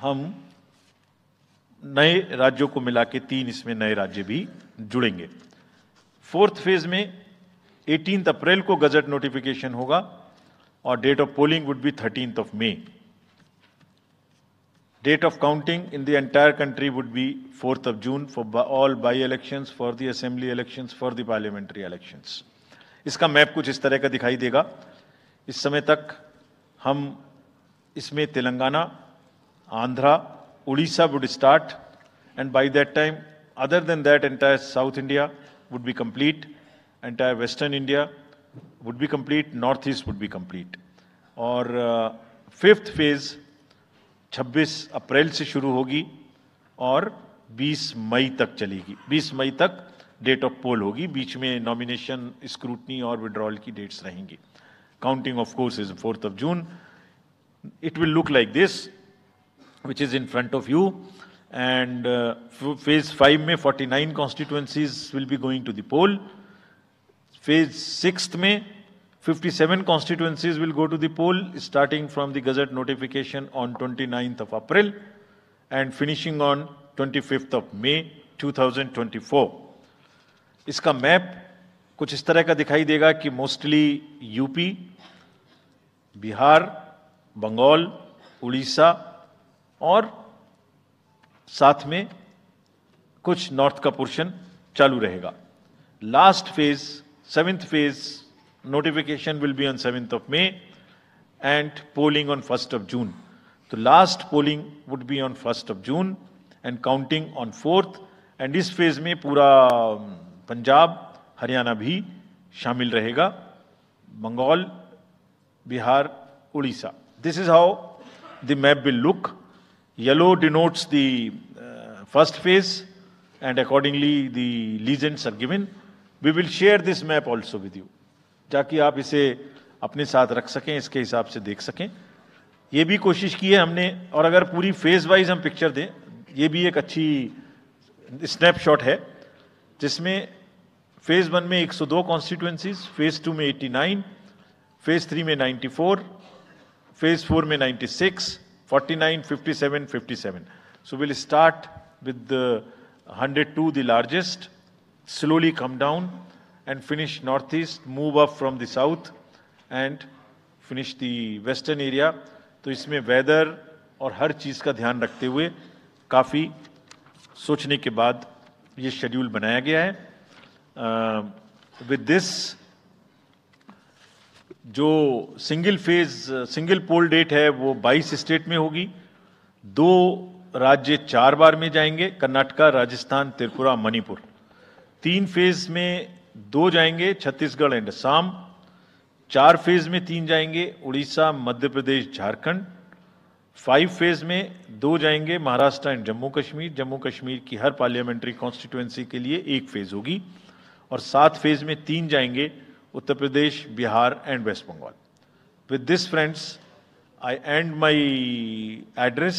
हम नए राज्यों को मिला के तीन इसमें नए राज्य भी जुड़ेंगे फोर्थ फेज में एटीन अप्रैल को गजट नोटिफिकेशन होगा और date of polling would be 13th of May date of counting in the entire country would be fourth of June for all by election for the assembly election for the parliamentary elections इसका map कुछ इस तरह का दिखाई देगा इस समय तक हम इसमें Telangana Andhra, Odisha would start, and by that time, other than that, entire South India would be complete, entire Western India would be complete, Northeast would be complete. और फिफ्थ फेज़ 26 अप्रैल से शुरू होगी और 20 मई तक चलेगी 20 मई तक डेट ऑफ पोल होगी बीच में नॉमिनेशन स्क्रूटनी और विड्रॉल की डेट्स रहेंगी counting of course is fourth of June it will look like this which is in front of you. And uh, phase 5 may 49 constituencies will be going to the poll. Phase 6 may 57 constituencies will go to the poll starting from the Gazette notification on 29th of April and finishing on 25th of May 2024. iska map कुछ इस तरह का दिखाई देगा कि mostly UP Bihar Bengal Orissa और साथ में कुछ नॉर्थ का पोर्शन चालू रहेगा last phase seventh phase notification will be on seventh of May and polling on first of June तो last polling would be on first of June and counting on fourth and इस phase में पूरा um, Punjab Haryana भी शामिल रहेगा Bengal Bihar Orissa this is how the map will look Yellow denotes the uh, first phase and accordingly the legends are given. We will share this map also with you. ताकि आप इसे अपने साथ रख सकें इसके हिसाब से देख सकें ये भी कोशिश की है हमने और अगर पूरी फेज वाइज हम पिक्चर दें ये भी एक अच्छी स्नैपशॉट है जिसमें फेज़ वन में 102 कॉन्स्टिट्यूएंसीज फेज़ टू में 89, फेज़ थ्री में 94, फेज़ फोर में 96, 49, 57, 57. So we'll start with the 102, the largest, slowly come down and finish northeast, move up from the south and finish the western area. तो इसमें weather और हर चीज़ का ध्यान रखते हुए काफ़ी सोचने के बाद ये शेड्यूल बनाया गया है विद दिस जो single phase single poll date है वो 22 स्टेट में होगी दो राज्य चार बार में जाएंगे कर्नाटका राजस्थान त्रिपुरा मणिपुर तीन फेज में दो जाएंगे छत्तीसगढ़ एंड असम चार फेज में तीन जाएंगे उड़ीसा मध्य प्रदेश झारखंड फाइव फेज में दो जाएंगे महाराष्ट्र एंड जम्मू कश्मीर जम्मू कश्मीर की हर पार्लियामेंट्री कॉन्स्टिट्यूएंसी के लिए एक फेज होगी और सात फेज में तीन जाएंगे Uttar Pradesh, Bihar and West Bengal. With this friends, I end my address.